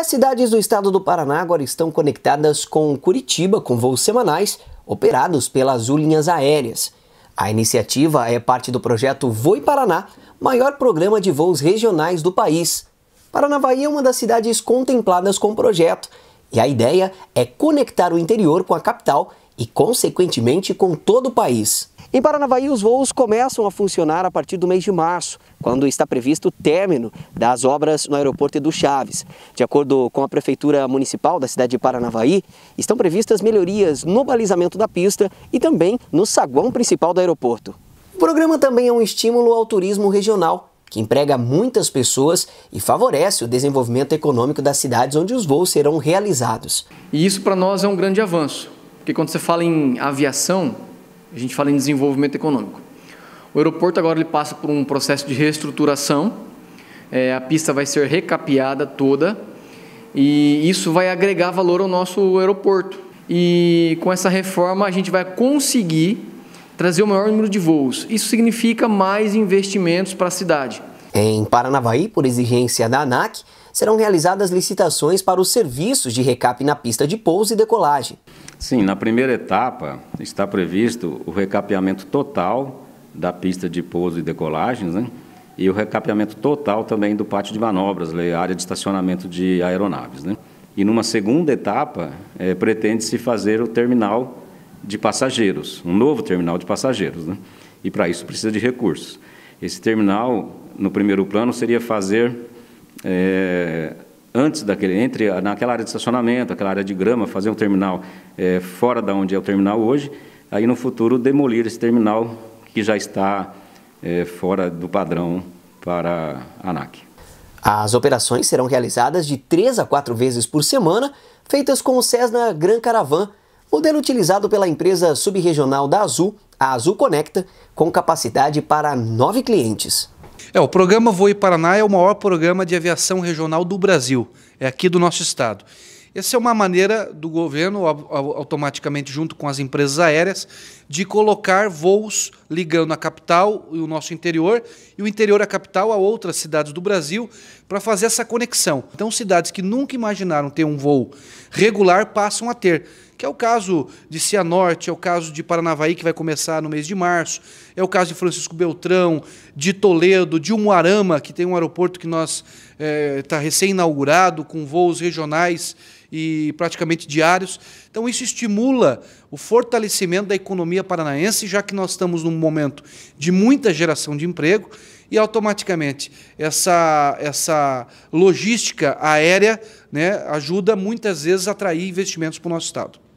As cidades do estado do Paraná agora estão conectadas com Curitiba com voos semanais operados pela Azul Linhas Aéreas. A iniciativa é parte do projeto Voe Paraná, maior programa de voos regionais do país. Paranavaí é uma das cidades contempladas com o projeto e a ideia é conectar o interior com a capital e, consequentemente, com todo o país. Em Paranavaí, os voos começam a funcionar a partir do mês de março, quando está previsto o término das obras no aeroporto Edu Chaves. De acordo com a Prefeitura Municipal da cidade de Paranavaí, estão previstas melhorias no balizamento da pista e também no saguão principal do aeroporto. O programa também é um estímulo ao turismo regional, que emprega muitas pessoas e favorece o desenvolvimento econômico das cidades onde os voos serão realizados. E isso para nós é um grande avanço porque quando você fala em aviação, a gente fala em desenvolvimento econômico. O aeroporto agora ele passa por um processo de reestruturação. É, a pista vai ser recapeada toda e isso vai agregar valor ao nosso aeroporto. E com essa reforma a gente vai conseguir trazer o maior número de voos. Isso significa mais investimentos para a cidade. Em Paranavaí, por exigência da ANAC, serão realizadas licitações para os serviços de recape na pista de pouso e decolagem. Sim, na primeira etapa está previsto o recapeamento total da pista de pouso e decolagens, né? e o recapeamento total também do pátio de manobras, área de estacionamento de aeronaves. Né? E numa segunda etapa, é, pretende-se fazer o terminal de passageiros, um novo terminal de passageiros. Né? E para isso precisa de recursos. Esse terminal, no primeiro plano, seria fazer é, antes daquele, entre naquela área de estacionamento, aquela área de grama, fazer um terminal é, fora da onde é o terminal hoje, aí no futuro demolir esse terminal que já está é, fora do padrão para a ANAC. As operações serão realizadas de três a quatro vezes por semana, feitas com o Cessna Gran Caravan, modelo utilizado pela empresa subregional da Azul, a Azul Conecta, com capacidade para nove clientes. É, o programa Voe Paraná é o maior programa de aviação regional do Brasil, é aqui do nosso estado. Essa é uma maneira do governo, automaticamente junto com as empresas aéreas, de colocar voos ligando a capital e o nosso interior, e o interior à capital a outras cidades do Brasil, para fazer essa conexão. Então, cidades que nunca imaginaram ter um voo regular passam a ter que é o caso de Cianorte, é o caso de Paranavaí, que vai começar no mês de março, é o caso de Francisco Beltrão, de Toledo, de Umuarama, que tem um aeroporto que nós está eh, é, recém-inaugurado, com voos regionais e praticamente diários. Então, isso estimula o fortalecimento da economia paranaense, já que nós estamos num momento de muita geração de emprego e automaticamente essa, essa logística aérea né, ajuda muitas vezes a atrair investimentos para o nosso Estado.